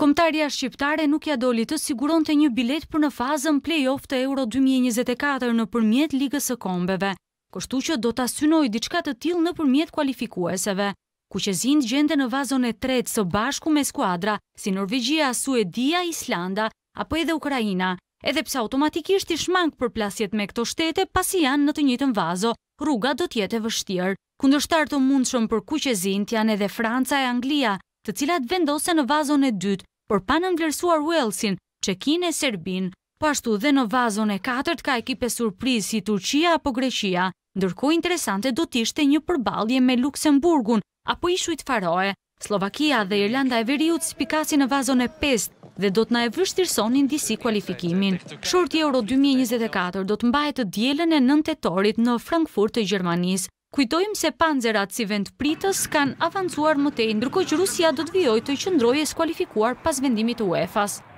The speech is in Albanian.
Komtarja Shqiptare nuk ja doli të siguron të një bilet për në fazën play-off të Euro 2024 në përmjet Ligës e Kombeve, kështu që do të asynoj diçka të tilë në përmjet kualifikueseve. Kuqezin të gjende në vazon e tretë së bashku me skuadra, si Norvegjia, Suedia, Islanda, apo edhe Ukrajina, edhe psa automatikisht i shmangë për plasjet me këto shtete pasi janë në të njëtën vazo, rruga do tjetë e vështirë. Kundështar të mundshëm për kuqezin janë edhe Franca e Anglia, të cilat vendose në vazon e dytë por pa nënvlerësuar Wellsin, Qekin e Serbin, po ashtu dhe në vazon e katërt ka ekipe surprizë si Turqia apo Greqia, ndërkohë interesante do të ishte një përballje me Luksemburgun apo Ishujt Faroe. Slovakia dhe Irlanda e Veriut spikasin në vazon e 5 dhe do të na e vështirësonin disi kualifikimin. Shorti Euro 2024 do të mbajë të dielën e 9 tetorit në Frankfurt të Gjermanisë. Kujtojmë se panzerat si vend pritës kanë avancuar mëtej, ndërkoj që Rusia do të vjoj të i qëndroj e skualifikuar pas vendimit UEFA-së.